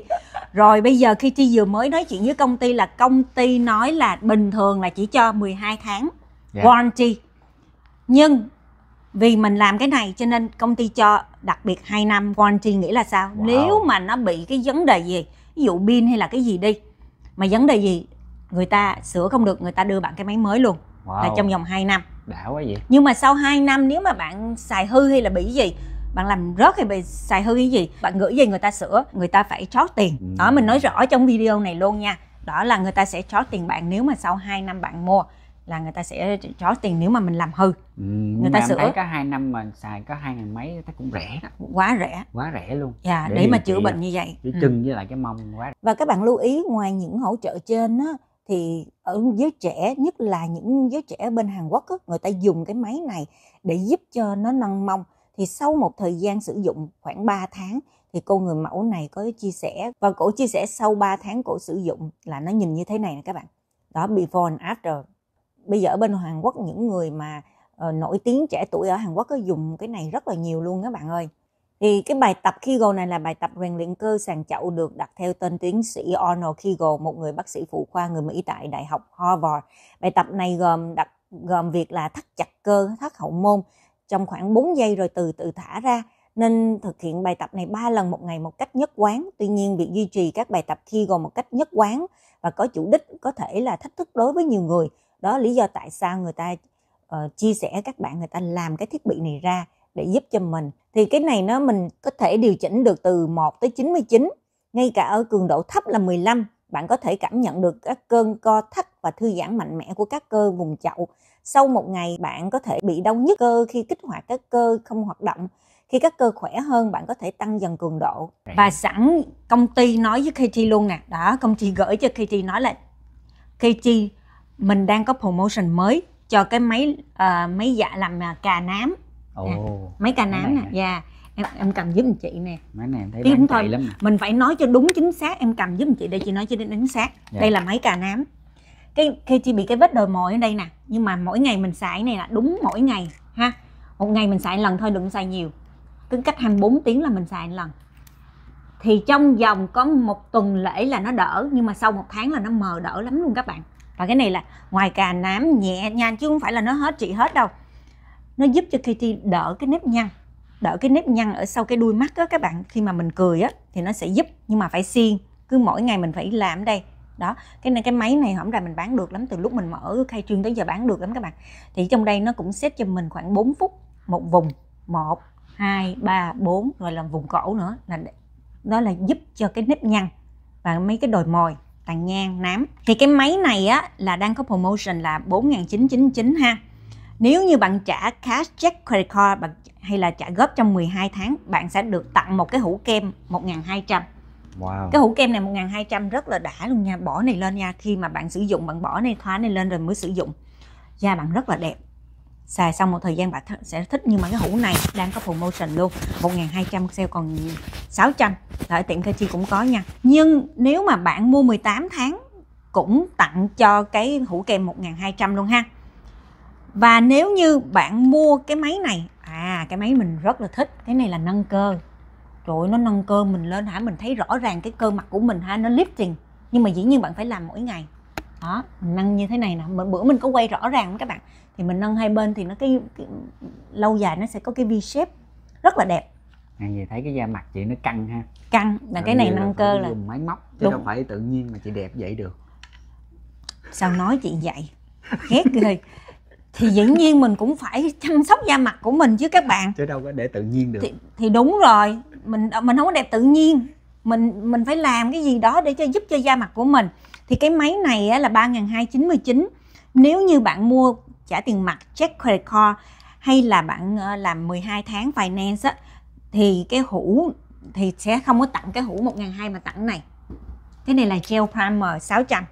rồi bây giờ khi chị vừa mới nói chuyện với công ty là công ty nói là bình thường là chỉ cho 12 tháng yeah. Dạ. warranty nhưng vì mình làm cái này cho nên công ty cho đặc biệt 2 năm warranty nghĩa là sao wow. nếu mà nó bị cái vấn đề gì ví dụ pin hay là cái gì đi mà vấn đề gì người ta sửa không được người ta đưa bạn cái máy mới luôn wow. là trong vòng 2 năm đã quá vậy nhưng mà sau 2 năm nếu mà bạn xài hư hay là bị gì bạn làm rớt hay bị xài hư cái gì bạn gửi về người ta sửa người ta phải chót tiền ừ. đó mình nói rõ trong video này luôn nha đó là người ta sẽ chót tiền bạn nếu mà sau 2 năm bạn mua là người ta sẽ rõ tiền nếu mà mình làm hư ừ, người ta sửa có hai năm mà xài có hai ngàn mấy ta cũng rẻ đó quá rẻ quá rẻ luôn dạ để, để mà chữa bệnh như vậy cái ừ. chân với lại cái mông quá rẻ. và các bạn lưu ý ngoài những hỗ trợ trên á thì ở giới trẻ nhất là những giới trẻ bên Hàn Quốc á, người ta dùng cái máy này để giúp cho nó nâng mông thì sau một thời gian sử dụng khoảng 3 tháng thì cô người mẫu này có chia sẻ và cổ chia sẻ sau 3 tháng cổ sử dụng là nó nhìn như thế này nè các bạn đó before and after bây giờ ở bên Hàn Quốc những người mà uh, nổi tiếng trẻ tuổi ở Hàn Quốc có dùng cái này rất là nhiều luôn các bạn ơi thì cái bài tập Kegel này là bài tập rèn luyện cơ sàn chậu được đặt theo tên tiến sĩ Arnold Kegel, một người bác sĩ phụ khoa người Mỹ tại Đại học Harvard. Bài tập này gồm đặt gồm việc là thắt chặt cơ thắt hậu môn trong khoảng 4 giây rồi từ từ thả ra nên thực hiện bài tập này 3 lần một ngày một cách nhất quán. Tuy nhiên, việc duy trì các bài tập khi gồm một cách nhất quán và có chủ đích có thể là thách thức đối với nhiều người đó lý do tại sao người ta uh, chia sẻ các bạn người ta làm cái thiết bị này ra để giúp cho mình thì cái này nó mình có thể điều chỉnh được từ 1 tới 99 ngay cả ở cường độ thấp là 15 bạn có thể cảm nhận được các cơn co thắt và thư giãn mạnh mẽ của các cơ vùng chậu sau một ngày bạn có thể bị đau nhức cơ khi kích hoạt các cơ không hoạt động khi các cơ khỏe hơn bạn có thể tăng dần cường độ và sẵn công ty nói với KT luôn nè đó công ty gửi cho KT nói là KT mình đang có promotion mới cho cái máy uh, máy dạ làm à, cà nám oh. à, máy cà nám nè dạ yeah. em em cầm giúp chị nè máy này em thấy bán thôi, lắm nè. mình phải nói cho đúng chính xác em cầm giúp chị để chị nói cho đến chính xác dạ. đây là máy cà nám cái khi chị bị cái vết đồi mồi ở đây nè nhưng mà mỗi ngày mình xài này là đúng mỗi ngày ha một ngày mình xài lần thôi đừng xài nhiều cứ cách 24 tiếng là mình xài lần thì trong vòng có một tuần lễ là nó đỡ nhưng mà sau một tháng là nó mờ đỡ lắm luôn các bạn và cái này là ngoài cà nám nhẹ nhàng chứ không phải là nó hết trị hết đâu nó giúp cho Kitty đỡ cái nếp nhăn đỡ cái nếp nhăn ở sau cái đuôi mắt đó các bạn khi mà mình cười á thì nó sẽ giúp nhưng mà phải xiên cứ mỗi ngày mình phải làm đây đó cái này cái máy này hổng ra mình bán được lắm từ lúc mình mở khai trương tới giờ bán được lắm các bạn thì trong đây nó cũng xếp cho mình khoảng 4 phút một vùng 1 2 3 4 rồi làm vùng cổ nữa là đó là giúp cho cái nếp nhăn và mấy cái đồi mồi tàn nhang nám thì cái máy này á là đang có promotion là 4.999 ha nếu như bạn trả cash check credit card bạn hay là trả góp trong 12 tháng bạn sẽ được tặng một cái hũ kem 1.200 Wow. Cái hũ kem này 1200 rất là đã luôn nha Bỏ này lên nha Khi mà bạn sử dụng bạn bỏ này khóa này lên rồi mới sử dụng Da bạn rất là đẹp xài xong một thời gian bạn th sẽ thích nhưng mà cái hũ này đang có promotion luôn 1200 sale còn 600 ở tiệm Kachi cũng có nha nhưng nếu mà bạn mua 18 tháng cũng tặng cho cái hũ kem 1200 luôn ha và nếu như bạn mua cái máy này à cái máy mình rất là thích cái này là nâng cơ trời ơi, nó nâng cơ mình lên hả mình thấy rõ ràng cái cơ mặt của mình ha nó lifting nhưng mà dĩ nhiên bạn phải làm mỗi ngày đó nâng như thế này nè bữa mình có quay rõ ràng các bạn thì mình nâng hai bên thì nó cái, cái lâu dài nó sẽ có cái V shape rất là đẹp hàng gì thấy cái da mặt chị nó căng ha căng là cái này nâng cơ là dùng máy móc chứ Đúng. đâu phải tự nhiên mà chị đẹp vậy được sao nói chị vậy ghét ghê thì dĩ nhiên mình cũng phải chăm sóc da mặt của mình chứ các bạn chứ đâu có để tự nhiên được thì, thì đúng rồi mình mình không có đẹp tự nhiên mình mình phải làm cái gì đó để cho giúp cho da mặt của mình thì cái máy này á, là 3.299 nếu như bạn mua trả tiền mặt check credit card hay là bạn ờ, làm 12 tháng finance thì cái hũ thì sẽ không có tặng cái hũ 1.200 mà tặng này cái này là gel primer 600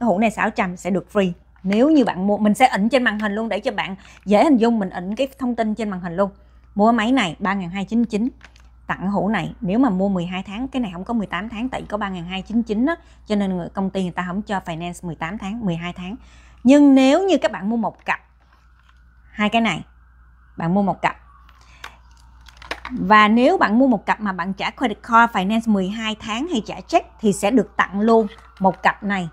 cái hũ này 600 sẽ được free nếu như bạn mua mình sẽ ẩn trên màn hình luôn để cho bạn dễ hình dung mình ẩn cái thông tin trên màn hình luôn mua máy này 3299 tặng hũ này nếu mà mua 12 tháng cái này không có 18 tháng tại có 3299 á cho nên người công ty người ta không cho finance 18 tháng 12 tháng nhưng nếu như các bạn mua một cặp hai cái này bạn mua một cặp và nếu bạn mua một cặp mà bạn trả credit card finance 12 tháng hay trả check thì sẽ được tặng luôn một cặp này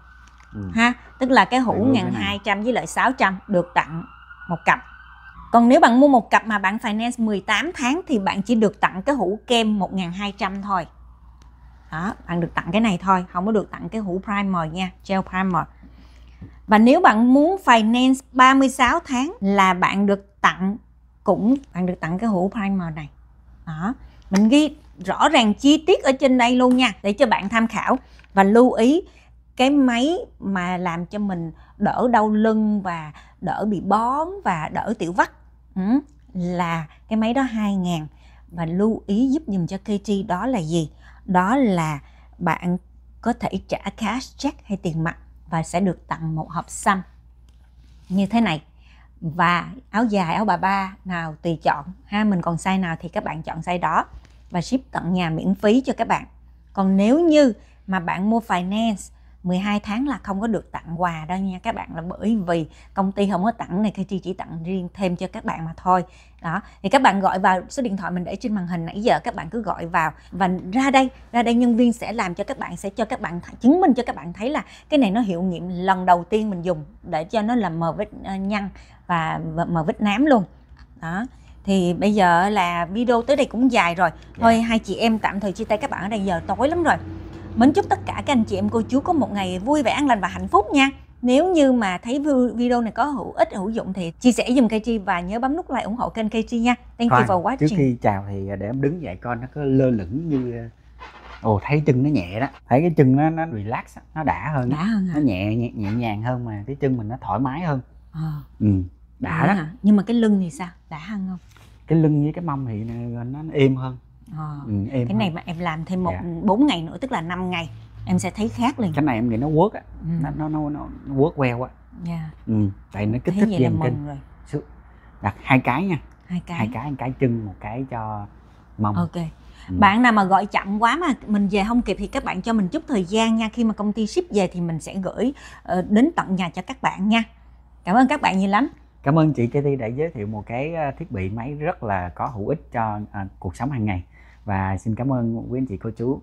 ừ. ha tức là cái hũ ngàn hai trăm với lợi 600 được tặng một cặp còn nếu bạn mua một cặp mà bạn finance 18 tháng thì bạn chỉ được tặng cái hũ kem 1200 thôi đó bạn được tặng cái này thôi không có được tặng cái hũ primer nha gel primer và nếu bạn muốn finance 36 tháng là bạn được tặng cũng bạn được tặng cái hũ primer này đó mình ghi rõ ràng chi tiết ở trên đây luôn nha để cho bạn tham khảo và lưu ý cái máy mà làm cho mình đỡ đau lưng và đỡ bị bón và đỡ tiểu vắt ừ, là cái máy đó 2 ngàn và lưu ý giúp dùm cho KT đó là gì? Đó là bạn có thể trả cash check hay tiền mặt và sẽ được tặng một hộp xăm như thế này và áo dài áo bà ba nào tùy chọn ha mình còn size nào thì các bạn chọn size đó và ship tận nhà miễn phí cho các bạn còn nếu như mà bạn mua finance 12 tháng là không có được tặng quà đâu nha các bạn là bởi vì công ty không có tặng này KT chỉ tặng riêng thêm cho các bạn mà thôi đó thì các bạn gọi vào số điện thoại mình để trên màn hình nãy giờ các bạn cứ gọi vào và ra đây ra đây nhân viên sẽ làm cho các bạn sẽ cho các bạn chứng minh cho các bạn thấy là cái này nó hiệu nghiệm lần đầu tiên mình dùng để cho nó làm mờ vết nhăn và mờ vết nám luôn đó thì bây giờ là video tới đây cũng dài rồi dạ. thôi yeah. hai chị em tạm thời chia tay các bạn ở đây giờ tối lắm rồi Mến chúc tất cả các anh chị em cô chú có một ngày vui vẻ, an lành và hạnh phúc nha. Nếu như mà thấy video này có hữu ích hữu dụng thì chia sẻ dùm KT và nhớ bấm nút like ủng hộ kênh KT nha. Thank Hoàng, you for watching. Trước khi chào thì để em đứng dậy con nó có lơ lửng như ồ thấy chân nó nhẹ đó thấy cái chân nó nó relax nó đã hơn đã hơn nó nhẹ, nhẹ nhẹ nhàng hơn mà cái chân mình nó thoải mái hơn à. ừ đã, đã đó hả? nhưng mà cái lưng thì sao đã hơn không cái lưng với cái mông thì ờ, nó, nó êm hơn à, ừ, em cái này mà em làm thêm một dạ. bốn yeah. ngày nữa tức là 5 ngày em sẽ thấy khác liền cái này em nghĩ nó quất á ừ. nó nó nó nó quất queo á yeah. Dạ. ừ, tại nó kích thế thích dàn kinh rồi. đặt hai cái nha hai cái hai cái một cái chân một cái cho mông ok ừ. bạn nào mà gọi chậm quá mà mình về không kịp thì các bạn cho mình chút thời gian nha khi mà công ty ship về thì mình sẽ gửi uh, đến tận nhà cho các bạn nha cảm ơn các bạn nhiều lắm cảm ơn chị Kathy đã giới thiệu một cái ờ, thiết bị máy rất là có hữu ích cho uh, cuộc sống hàng ngày và xin cảm ơn quý anh chị cô chú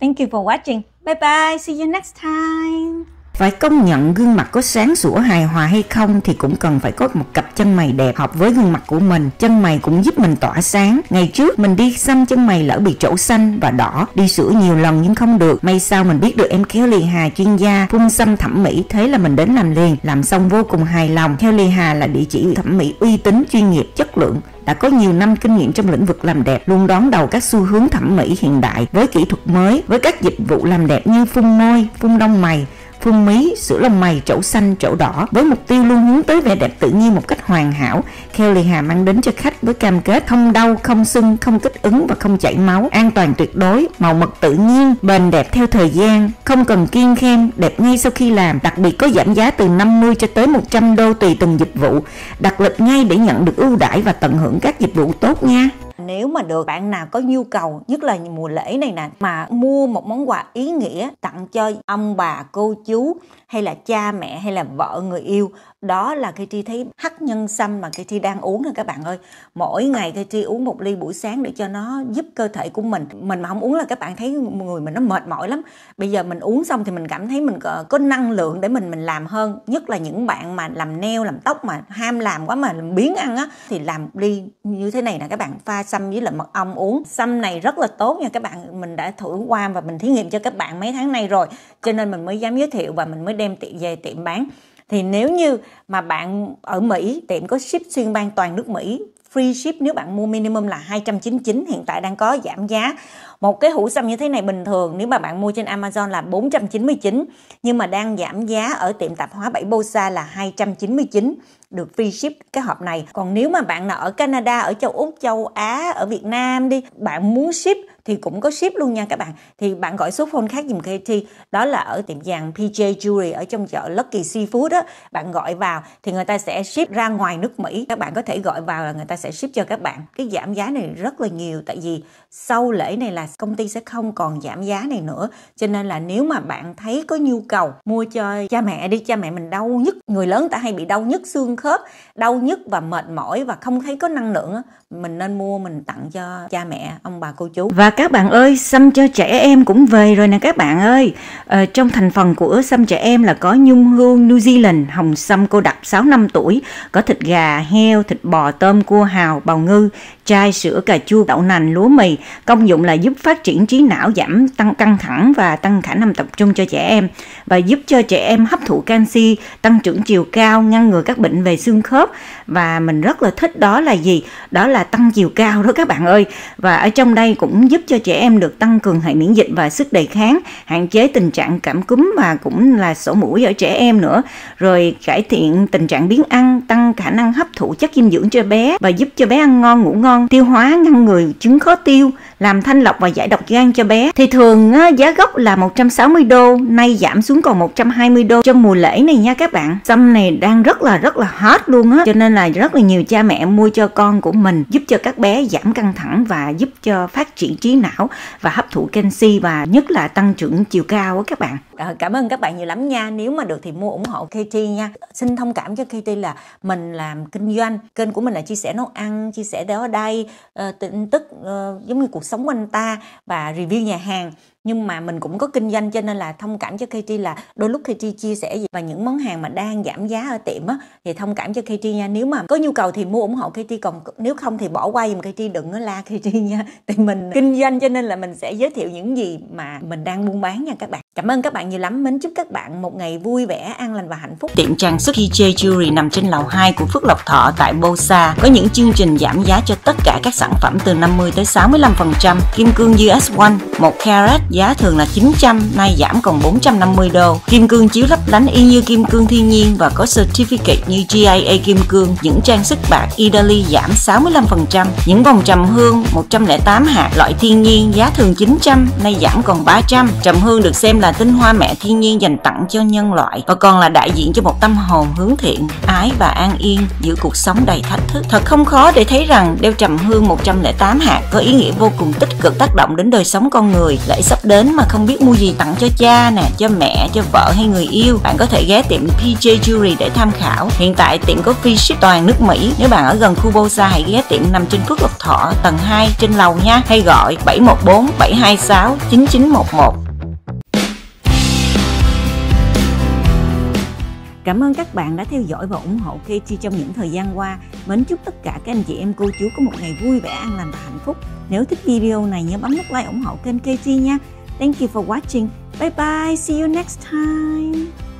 Thank you for watching. Bye bye. See you next time phải công nhận gương mặt có sáng sủa hài hòa hay không thì cũng cần phải có một cặp chân mày đẹp hợp với gương mặt của mình chân mày cũng giúp mình tỏa sáng ngày trước mình đi xăm chân mày lỡ bị chỗ xanh và đỏ đi sửa nhiều lần nhưng không được may sao mình biết được em Kelly hà chuyên gia phun xăm thẩm mỹ thế là mình đến làm liền làm xong vô cùng hài lòng theo lì hà là địa chỉ thẩm mỹ uy tín chuyên nghiệp chất lượng đã có nhiều năm kinh nghiệm trong lĩnh vực làm đẹp, luôn đón đầu các xu hướng thẩm mỹ hiện đại với kỹ thuật mới, với các dịch vụ làm đẹp như phun môi, phun lông mày, phương mí, sữa lông mày, chỗ xanh, chỗ đỏ với mục tiêu luôn hướng tới vẻ đẹp tự nhiên một cách hoàn hảo. Kelly Hà mang đến cho khách với cam kết không đau, không sưng, không kích ứng và không chảy máu, an toàn tuyệt đối, màu mực tự nhiên, bền đẹp theo thời gian, không cần kiêng khen đẹp ngay sau khi làm, đặc biệt có giảm giá từ 50 cho tới 100 đô tùy từng dịch vụ. Đặt lịch ngay để nhận được ưu đãi và tận hưởng các dịch vụ tốt nha nếu mà được bạn nào có nhu cầu nhất là mùa lễ này nè mà mua một món quà ý nghĩa tặng cho ông bà cô chú hay là cha mẹ hay là vợ người yêu đó là cái tri thấy hắc nhân sâm mà cái tri đang uống thôi các bạn ơi mỗi ngày cái tri uống một ly buổi sáng để cho nó giúp cơ thể của mình mình mà không uống là các bạn thấy người mình nó mệt mỏi lắm bây giờ mình uống xong thì mình cảm thấy mình có, có năng lượng để mình mình làm hơn nhất là những bạn mà làm neo làm tóc mà ham làm quá mà làm biến ăn á thì làm ly như thế này nè các bạn pha sâm với là mật ong uống sâm này rất là tốt nha các bạn mình đã thử qua và mình thí nghiệm cho các bạn mấy tháng nay rồi cho nên mình mới dám giới thiệu và mình mới đem tiệm về tiệm bán thì nếu như mà bạn ở Mỹ tiệm có ship xuyên bang toàn nước Mỹ free ship nếu bạn mua minimum là 299 hiện tại đang có giảm giá một cái hũ xăm như thế này bình thường nếu mà bạn mua trên Amazon là 499 nhưng mà đang giảm giá ở tiệm tạp hóa 7 Bosa là 299 được free ship cái hộp này còn nếu mà bạn nào ở Canada ở châu Úc châu Á ở Việt Nam đi bạn muốn ship thì cũng có ship luôn nha các bạn thì bạn gọi số phone khác dùm KT đó là ở tiệm vàng PJ Jewelry ở trong chợ Lucky Seafood đó bạn gọi vào thì người ta sẽ ship ra ngoài nước Mỹ các bạn có thể gọi vào là người ta sẽ ship cho các bạn cái giảm giá này rất là nhiều tại vì sau lễ này là công ty sẽ không còn giảm giá này nữa cho nên là nếu mà bạn thấy có nhu cầu mua cho cha mẹ đi cha mẹ mình đau nhất người lớn ta hay bị đau nhất xương khớp đau nhất và mệt mỏi và không thấy có năng lượng mình nên mua mình tặng cho cha mẹ ông bà cô chú và các bạn ơi, xăm cho trẻ em cũng về rồi nè các bạn ơi. À, trong thành phần của xăm trẻ em là có nhung hương New Zealand, hồng xăm cô đặc 6 năm tuổi, có thịt gà, heo, thịt bò, tôm, cua hào, bào ngư, chai sữa cà chua, đậu nành, lúa mì. Công dụng là giúp phát triển trí não, giảm tăng căng thẳng và tăng khả năng tập trung cho trẻ em và giúp cho trẻ em hấp thụ canxi, tăng trưởng chiều cao, ngăn ngừa các bệnh về xương khớp và mình rất là thích đó là gì? Đó là tăng chiều cao đó các bạn ơi. Và ở trong đây cũng giúp giúp cho trẻ em được tăng cường hệ miễn dịch và sức đề kháng, hạn chế tình trạng cảm cúm và cũng là sổ mũi ở trẻ em nữa, rồi cải thiện tình trạng biến ăn, tăng khả năng hấp thụ chất dinh dưỡng cho bé và giúp cho bé ăn ngon, ngủ ngon, tiêu hóa, ngăn ngừa chứng khó tiêu, làm thanh lọc và giải độc gan cho bé. Thì thường giá gốc là 160 đô, nay giảm xuống còn 120 đô trong mùa lễ này nha các bạn. Sâm này đang rất là rất là hot luôn á, cho nên là rất là nhiều cha mẹ mua cho con của mình giúp cho các bé giảm căng thẳng và giúp cho phát triển trí não và hấp thụ canxi và nhất là tăng trưởng chiều cao á các bạn à, cảm ơn các bạn nhiều lắm nha nếu mà được thì mua ủng hộ KT nha xin thông cảm cho KT là mình làm kinh doanh kênh của mình là chia sẻ nấu ăn chia sẻ đó đây ờ, tin tức ờ, giống như cuộc sống của anh ta và review nhà hàng nhưng mà mình cũng có kinh doanh cho nên là thông cảm cho KT là đôi lúc KT chia sẻ gì và những món hàng mà đang giảm giá ở tiệm á thì thông cảm cho KT nha nếu mà có nhu cầu thì mua ủng hộ KT còn nếu không thì bỏ qua dùm KT đừng có la KT nha *laughs* thì mình kinh doanh cho nên là mình sẽ giới thiệu những gì mà mình đang buôn bán nha các bạn Cảm ơn các bạn nhiều lắm. Mến chúc các bạn một ngày vui vẻ, an lành và hạnh phúc. Tiệm trang sức DJ Jewelry nằm trên lầu 2 của Phước Lộc Thọ tại Bosa có những chương trình giảm giá cho tất cả các sản phẩm từ 50 tới 65%. Kim cương US1 1 carat giá thường là 900, nay giảm còn 450 đô. Kim cương chiếu lấp lánh y như kim cương thiên nhiên và có certificate như GIA kim cương. Những trang sức bạc Italy giảm 65%. Những vòng trầm hương 108 hạt loại thiên nhiên giá thường 900, nay giảm còn 300. Trầm hương được xem là tinh hoa mẹ thiên nhiên dành tặng cho nhân loại và còn là đại diện cho một tâm hồn hướng thiện, ái và an yên giữa cuộc sống đầy thách thức. Thật không khó để thấy rằng đeo trầm hương 108 hạt có ý nghĩa vô cùng tích cực tác động đến đời sống con người. Lễ sắp đến mà không biết mua gì tặng cho cha nè, cho mẹ, cho vợ hay người yêu, bạn có thể ghé tiệm PJ Jewelry để tham khảo. Hiện tại tiệm có free ship toàn nước Mỹ. Nếu bạn ở gần khu Bosa hãy ghé tiệm nằm trên Phước Lộc Thọ tầng 2 trên lầu nha hay gọi 714 726 9911 Cảm ơn các bạn đã theo dõi và ủng hộ Katie trong những thời gian qua. Mến chúc tất cả các anh chị em cô chú có một ngày vui vẻ, an lành và hạnh phúc. Nếu thích video này nhớ bấm nút like ủng hộ kênh Katie nha. Thank you for watching. Bye bye. See you next time.